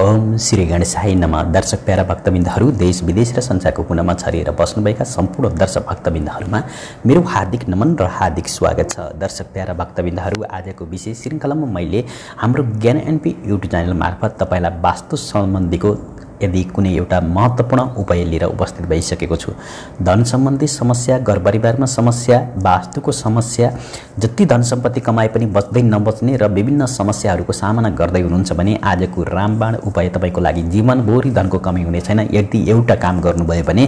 ओम श्री गणेशाय नम दर्शक प्यारा भक्तबिन्दहरू देश विदेश र संसारको कुनामा छरिएर बस्नुभएका सम्पूर्ण दर्शक भक्तबिन्दहरूमा मेरो हार्दिक नमन र हार्दिक स्वागत छ दर्शक प्यारा भक्तबिन्दहरू आजको विशेष श्रृङ्खलामा मैले हाम्रो ज्ञान एनपी युट्युब च्यानल मार्फत तपाईँलाई वास्तु सम्बन्धीको यदि कुनै एउटा महत्त्वपूर्ण उपाय लिएर उपस्थित भइसकेको छु धन सम्बन्धी समस्या घर परिवारमा समस्या वास्तुको समस्या जति धन सम्पत्ति कमाए पनि बच्दै नबच्ने र विभिन्न समस्याहरूको सामना गर्दै हुनुहुन्छ भने आजको रामबाण उपाय तपाईँको लागि जीवनभरि धनको कमी हुने छैन यदि एउटा काम गर्नुभयो भने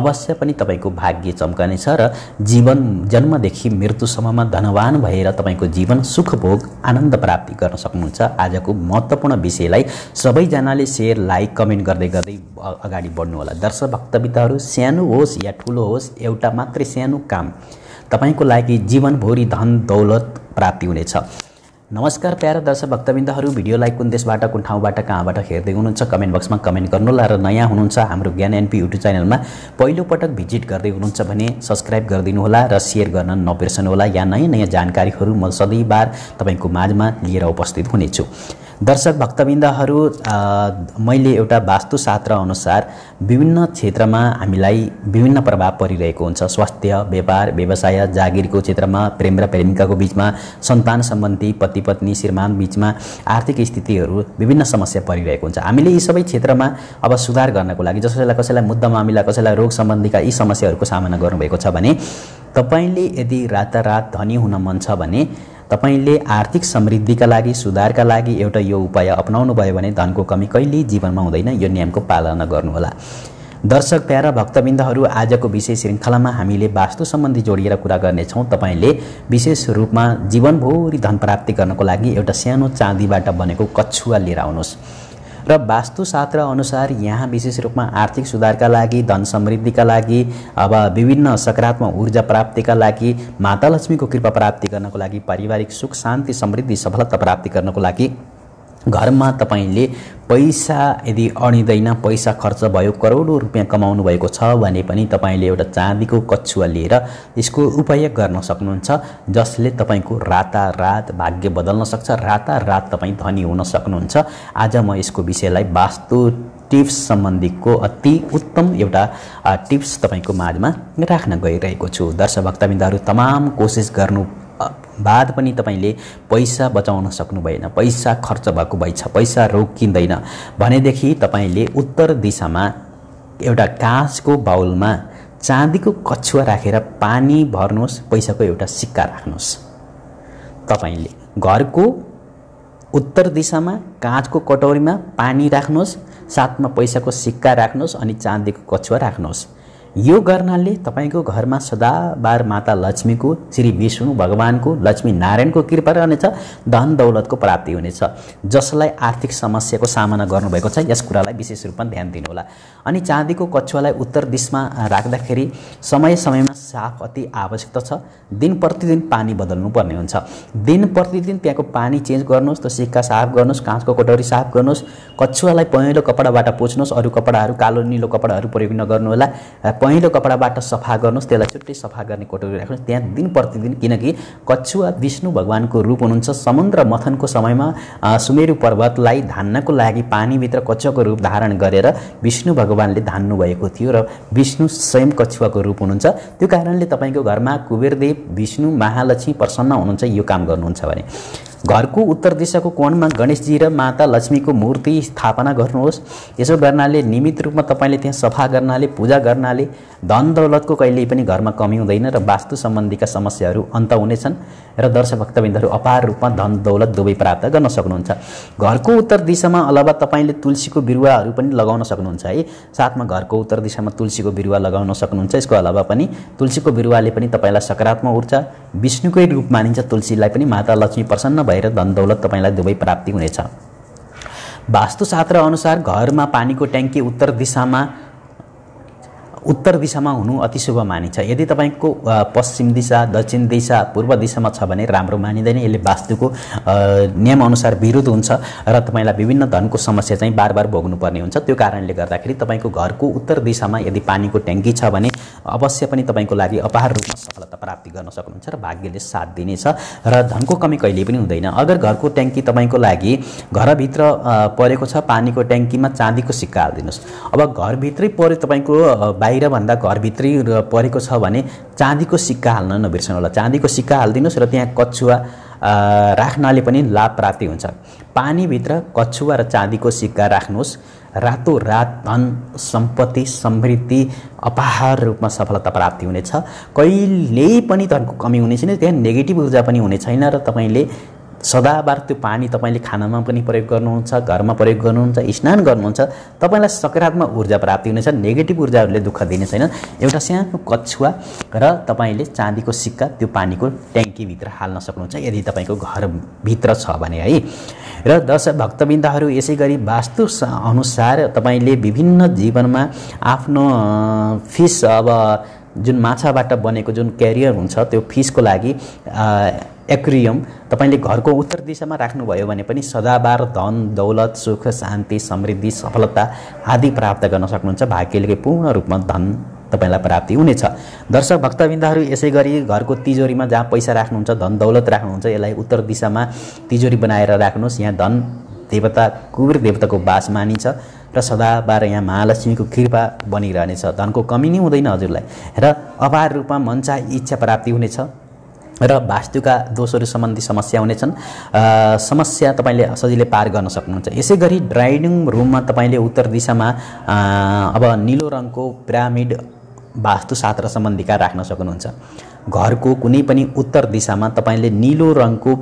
अवश्य पनि तपाईँको भाग्य चम्कनेछ र जीवन जन्मदेखि मृत्युसम्ममा धनवान भएर तपाईँको जीवन सुखभोग आनन्द प्राप्ति गर्न सक्नुहुन्छ आजको महत्त्वपूर्ण विषयलाई सबैजनाले सेयर लाइक कमेन्ट गर्दै गर्दै अगाडि बढ्नु होला दर्शक वक्तव्यताहरू सानो होस् या ठुलो होस् एउटा मात्रै सानो काम तपाईँको लागि जीवनभरि धन दौलत प्राप्ति हुनेछ नमस्कार प्यारा दर्शक भक्तविन्दहरू भिडियोलाई कुन देशबाट कुन ठाउँबाट कहाँबाट हेर्दै हुनुहुन्छ कमेन्ट बक्समा कमेन्ट गर्नुहोला र नयाँ हुनुहुन्छ हाम्रो ज्ञान एनपी युट्युब च्यानलमा पहिलोपटक भिजिट गर्दै हुनुहुन्छ भने सब्सक्राइब गरिदिनुहोला र सेयर गर्न नबिर्सनुहोला या नयाँ नयाँ जानकारीहरू म सधैँबार तपाईँको माझमा लिएर उपस्थित हुनेछु दर्शक भक्तविन्दहरू मैले एउटा वास्तुशास्त्र अनुसार विभिन्न क्षेत्रमा हामीलाई विभिन्न प्रभाव परिरहेको हुन्छ स्वास्थ्य व्यापार व्यवसाय जागिरको क्षेत्रमा प्रेम र प्रेमिकाको बिचमा सन्तान सम्बन्धी पति पत्नी श्रीमान बिचमा आर्थिक स्थितिहरू विभिन्न समस्या परिरहेको हुन्छ हामीले यी सबै क्षेत्रमा अब सुधार गर्नको लागि जसैलाई कसैलाई मुद्दा मामिला कसैलाई रोग सम्बन्धीका यी समस्याहरूको सामना गर्नुभएको छ भने तपाईँले यदि रातारात धनी हुन मन छ भने तपाईँले आर्थिक समृद्धिका लागि सुधारका लागि एउटा यो उपाय अप्नाउनु भयो भने धनको कमी कहिल्यै जीवनमा हुँदैन यो नियमको पालना गर्नुहोला दर्शक प्यारा भक्तबिन्दहरू आजको विशेष श्रृङ्खलामा हामीले वास्तु सम्बन्धी जोडिएर कुरा गर्नेछौँ तपाईँले विशेष रूपमा जीवनभरि धन प्राप्ति गर्नको लागि एउटा सानो चाँदीबाट बनेको कछुवा लिएर आउनुहोस् र वास्तुशास्त्र अनुसार यहाँ विशेष रूपमा आर्थिक सुधारका लागि धन समृद्धिका लागि अब विभिन्न सकारात्मक ऊर्जा प्राप्तिका लागि माता लक्ष्मीको कृपा प्राप्ति गर्नको लागि पारिवारिक सुख शान्ति समृद्धि सफलता प्राप्ति गर्नको लागि घरमा तपाईँले पैसा यदि अडिँदैन पैसा खर्च भयो करोडौँ रुपियाँ कमाउनु भएको छ भने पनि तपाईँले एउटा चाँदीको कछुवा लिएर यसको उपयोग गर्न सक्नुहुन्छ जसले तपाईँको रातारात भाग्य बदल्न सक्छ रातारात तपाईँ धनी हुन सक्नुहुन्छ आज म यसको विषयलाई वास्तु टिप्स सम्बन्धीको अति उत्तम एउटा टिप्स तपाईँको माझमा राख्न गइरहेको छु दर्शक भक्तविन्दहरू तमाम कोसिस गर्नु बाद पनि तपाईँले पैसा बचाउन सक्नु भएन पैसा खर्च भएको भएछ पैसा रोकिँदैन भनेदेखि तपाईँले उत्तर दिशामा एउटा काँसको बाउलमा चाँदीको कछुवा राखेर पानी भर्नुहोस् पैसाको एउटा सिक्का राख्नुहोस् तपाईँले घरको उत्तर दिशामा काँचको कटौरीमा पानी राख्नुहोस् साथमा पैसाको सिक्का राख्नुहोस् अनि चाँदीको कछुवा राख्नुहोस् यो गर्नाले तपाईँको घरमा सदाबार माता लक्ष्मीको श्री विष्णु भगवान्को लक्ष्मी नारायणको कृपा रहनेछ धन दौलतको प्राप्ति हुनेछ जसलाई आर्थिक समस्याको सामना गर्नुभएको छ यस कुरालाई विशेष रूपमा ध्यान दिनुहोला अनि चाँदीको कछुवालाई उत्तर दिशमा राख्दाखेरि समय समयमा साफ अति आवश्यकता छ दिन प्रतिदिन पानी बदल्नुपर्ने हुन्छ दिन प्रतिदिन त्यहाँको पानी चेन्ज गर्नुहोस् त सिक्का साफ गर्नुहोस् काँचको कटोरी साफ गर्नुहोस् कछुवालाई पहेँलो कपडाबाट पोच्नुहोस् अरू कपडाहरू कालो निलो कपडाहरू प्रयोग नगर्नुहोला पहेँलो कपडाबाट सफा गर्नुहोस् त्यसलाई छुट्टै सफा गर्ने कोटोरी राख्नुहोस् त्यहाँ दिन प्रतिदिन किनकि कछुवा विष्णु भगवान्को रूप हुनुहुन्छ समुद्र मथनको समयमा सुमेरु पर्वतलाई धान्नको लागि पानीभित्र कछुवाको रूप धारण गरेर विष्णु भगवान्ले धान्नु भएको थियो र विष्णु स्वयं कछुवाको रूप हुनुहुन्छ त्यो कारणले तपाईँको घरमा कुबेरदेव विष्णु महालक्ष्मी प्रसन्न हुनुहुन्छ यो काम गर्नुहुन्छ भने घरको उत्तर दिशाको कोणमा गणेशजी र माता लक्ष्मीको मूर्ति स्थापना गर्नुहोस् यसो गर्नाले नियमित रूपमा तपाईँले त्यहाँ सफा गर्नाले पूजा गर्नाले धन दौलतको कहिल्यै पनि घरमा कमी हुँदैन र वास्तु सम्बन्धीका समस्याहरू अन्त हुनेछन् र दर्शभक्तबिन्दहरू अपार रूपमा धन दौलत दुवै प्राप्त गर्न सक्नुहुन्छ घरको उत्तर दिशामा अलावा तपाईँले तुलसीको बिरुवाहरू पनि लगाउन सक्नुहुन्छ है साथमा घरको उत्तर दिशामा तुलसीको बिरुवा लगाउन सक्नुहुन्छ यसको अलावा पनि तुलसीको बिरुवाले पनि तपाईँलाई सकारात्मक ऊर्जा विष्णुकै रूप मानिन्छ तुलसीलाई पनि माता लक्ष्मी प्रसन्न भएर धन दौलत तपाईँलाई दुवै प्राप्ति हुनेछ वास्तुशास्त्र अनुसार घरमा पानीको ट्याङ्की उत्तर दिशामा उत्तर दिशामा हुनु अति शुभ मानिन्छ यदि तपाईँको पश्चिम दिशा दक्षिण दिशा पूर्व दिशामा छ भने राम्रो मानिँदैन यसले वास्तुको नियमअनुसार विरुद्ध हुन्छ र तपाईँलाई विभिन्न धनको समस्या चाहिँ बार बार भोग्नुपर्ने हुन्छ त्यो कारणले गर्दाखेरि तपाईँको घरको उत्तर दिशामा यदि पानीको ट्याङ्की छ भने अवश्य पनि तपाईँको लागि अपार रूपमा सफलता प्राप्ति गर्न सक्नुहुन्छ र भाग्यले साथ दिनेछ र धनको कमी कहिले पनि हुँदैन अगर घरको ट्याङ्की तपाईँको लागि घरभित्र परेको छ पानीको ट्याङ्कीमा चाँदीको सिक्का हालिदिनुहोस् अब घरभित्रै पऱ्यो तपाईँको बाहिर बाहिरभन्दा घरभित्री परेको छ भने चाँदीको सिक्का हाल्न नबिर्सनु होला चाँदीको सिक्का हालिदिनुहोस् र त्यहाँ कछुवा राख्नाले पनि लाभ प्राप्ति हुन्छ पानीभित्र कछुवा र चाँदीको सिक्का राख्नुहोस् रातो रात धन सम्पत्ति समृद्धि अपार रूपमा सफलता प्राप्ति हुनेछ कहिल्यै पनि धनको कमी हुने छैन त्यहाँ नेगेटिभ ऊर्जा पनि हुने छैन र तपाईँले सदाबार त्यो पानी तपाईँले खानामा पनि प्रयोग गर्नुहुन्छ घरमा प्रयोग गर्नुहुन्छ स्नान गर्नुहुन्छ तपाईँलाई सकारात्मक ऊर्जा प्राप्ति हुनेछ नेगेटिभ ऊर्जाहरूले दुःख दिने छैन एउटा सानो कछुवा र तपाईँले चाँदीको सिक्का त्यो पानीको ट्याङ्कीभित्र हाल्न सक्नुहुन्छ यदि तपाईँको घरभित्र छ भने है र दश भक्तबिन्दाहरू यसै गरी वास्तु अनुसार तपाईँले विभिन्न जीवनमा आफ्नो फिस अब जुन माछाबाट बनेको जुन क्यारियर हुन्छ त्यो फिसको लागि एक्रियम तपाईँले घरको उत्तर दिशामा राख्नुभयो भने पनि सदाबार धन दौलत सुख शान्ति समृद्धि सफलता आदि प्राप्त गर्न सक्नुहुन्छ भाग्यले पूर्ण रूपमा धन तपाईँलाई प्राप्ति हुनेछ दर्शक भक्तबिन्दाहरू यसै गरी घरको तिजोरीमा जहाँ पैसा राख्नुहुन्छ धन दौलत राख्नुहुन्छ यसलाई उत्तर दिशामा तिजोरी बनाएर राख्नुहोस् यहाँ धन देवता कुबेर देवताको बास मानिन्छ र सदाबार यहाँ महालक्ष्मीको कृपा बनिरहनेछ धनको कमी नै हुँदैन हजुरलाई र अपार रूपमा मनचा इच्छा प्राप्ति हुनेछ र वास्तुका दोषहरू सम्बन्धी समस्या हुनेछन् समस्या तपाईँले सजिलै पार गर्न सक्नुहुन्छ यसै गरी ड्राइभिङ रुममा तपाईँले उत्तर दिशामा अब निलो रङको पिरामिड वास्तुशास्त्र सम्बन्धीका राख्न सक्नुहुन्छ घरको कुनै पनि उत्तर दिशामा तपाईँले निलो रङको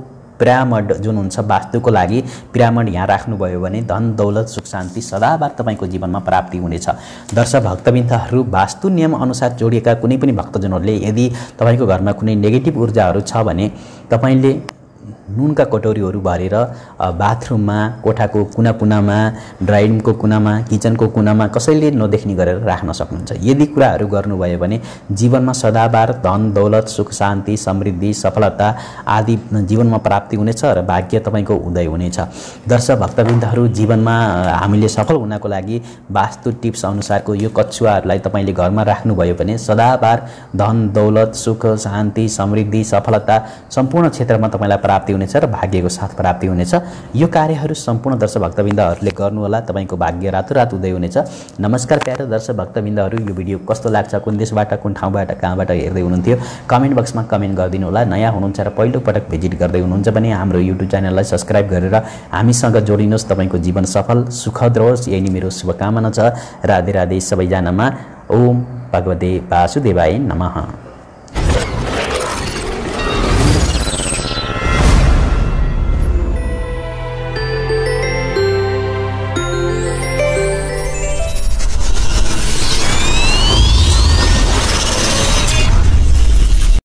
पिरामड जुन हुन्छ वास्तुको लागि पिरामड यहाँ राख्नुभयो भने धन दौलत सुख शान्ति सदाबार तपाईँको जीवनमा प्राप्ति हुनेछ दर्शक भक्तविन्धहरू वास्तु नियम अनुसार जोडिएका कुनै पनि भक्तजनहरूले यदि तपाईँको घरमा कुनै नेगेटिभ ऊर्जाहरू छ भने तपाईँले नुनका कटौरीहरू भरेर बाथरुममा कोठाको कुना कुनामा ड्राइङको कुनामा किचनको कुनामा कसैले नदेख्ने गरेर राख्न सक्नुहुन्छ यदि कुराहरू गर्नुभयो भने जीवनमा सदाबार धन दौलत सुख शान्ति समृद्धि सफलता आदि जीवनमा प्राप्ति हुनेछ र भाग्य तपाईँको हुँदै हुनेछ दर्शक भक्तवृन्दहरू जीवनमा हामीले सफल हुनको लागि वास्तु टिप्स अनुसारको यो कछुवाहरूलाई तपाईँले घरमा राख्नुभयो भने सदाबार धन दौलत सुख शान्ति समृद्धि सफलता सम्पूर्ण क्षेत्रमा तपाईँलाई प्राप्ति हुने हुनेछ र भाग्यको साथ प्राप्ति हुनेछ यो कार्यहरू सम्पूर्ण दर्शक भक्तविन्दहरूले गर्नुहोला तपाईँको भाग्य रात उदय हुनेछ नमस्कार प्यारो दर्शक भक्तबिन्दहरू यो भिडियो कस्तो लाग्छ कुन देशबाट कुन ठाउँबाट कहाँबाट हेर्दै हुनुहुन्थ्यो कमेन्ट बक्समा कमेन्ट गरिदिनु होला नयाँ हुनुहुन्छ र पहिलोपटक भिजिट गर्दै हुनुहुन्छ भने हाम्रो युट्युब च्यानललाई सब्सक्राइब गरेर हामीसँग जोडिनुहोस् तपाईँको जीवन सफल सुखद रहोस् यही नै मेरो शुभकामना छ राधे राधे सबैजनामा ओम भगवते वासुदेवाय नमः